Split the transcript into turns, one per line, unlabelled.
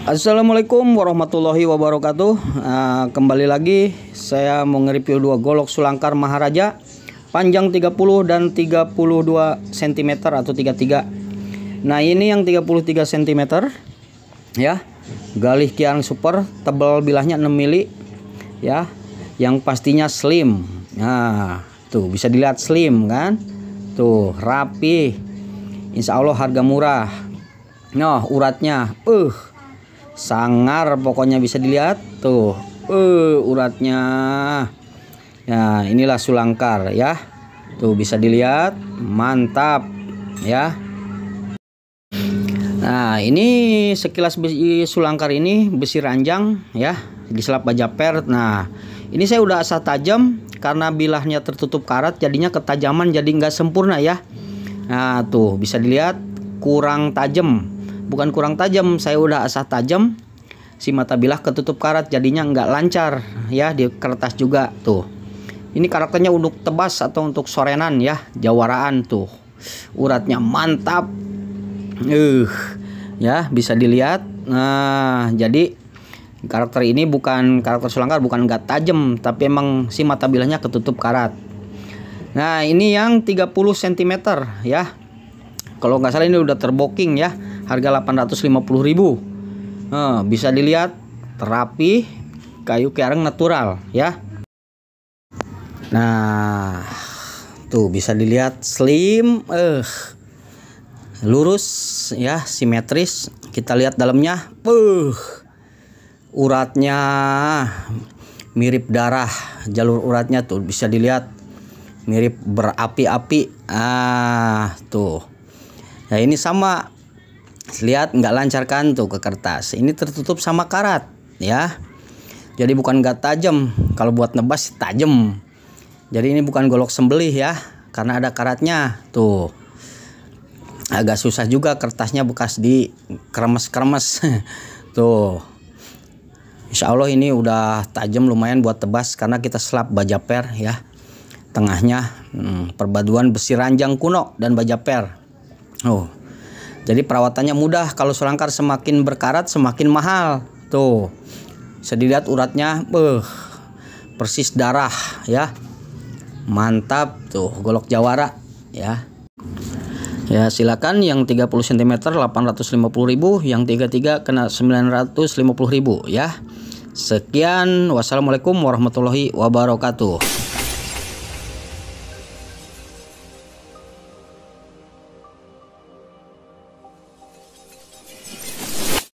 Assalamualaikum warahmatullahi wabarakatuh nah, Kembali lagi saya mau nge-review dua golok sulangkar Maharaja Panjang 30 dan 32 cm atau 33 Nah ini yang 33 cm Ya Galih kian super Tebal bilahnya 6 mili Ya Yang pastinya slim Nah tuh bisa dilihat slim kan Tuh rapi Insya Allah harga murah Nah uratnya Uh sangar pokoknya bisa dilihat tuh uh, uratnya nah inilah sulangkar ya tuh bisa dilihat mantap ya nah ini sekilas besi sulangkar ini besi ranjang ya di selap baja per nah ini saya udah asah tajam karena bilahnya tertutup karat jadinya ketajaman jadi nggak sempurna ya nah tuh bisa dilihat kurang tajam bukan kurang tajam saya udah asah tajam si mata bilah ketutup karat jadinya nggak lancar ya di kertas juga tuh ini karakternya untuk tebas atau untuk sorenan ya jawaraan tuh uratnya mantap uh ya bisa dilihat nah jadi karakter ini bukan karakter sulangkar bukan nggak tajam tapi emang si mata bilahnya ketutup karat nah ini yang 30 cm ya kalau nggak salah ini udah terboking ya harga 850.000 nah, bisa dilihat terapi kayu kereng natural ya nah tuh bisa dilihat slim eh lurus ya simetris kita lihat dalamnya uh uratnya mirip darah jalur uratnya tuh bisa dilihat mirip berapi-api ah tuh ya ini sama lihat nggak lancarkan tuh ke kertas ini tertutup sama karat ya jadi bukan nggak tajam kalau buat nebas tajam jadi ini bukan golok sembelih ya karena ada karatnya tuh agak susah juga kertasnya bekas di kremes-kremes tuh Insya Allah ini udah tajam lumayan buat tebas karena kita selap baja per ya tengahnya hmm, perpaduan besi ranjang kuno dan baja per oh jadi perawatannya mudah. Kalau selangkar semakin berkarat semakin mahal. Tuh. Sedilihat uratnya, beh, persis darah ya. Mantap tuh, golok jawara ya. Ya silakan yang 30 cm 850.000 yang 33 kena 950.000 ya. Sekian wassalamualaikum warahmatullahi wabarakatuh.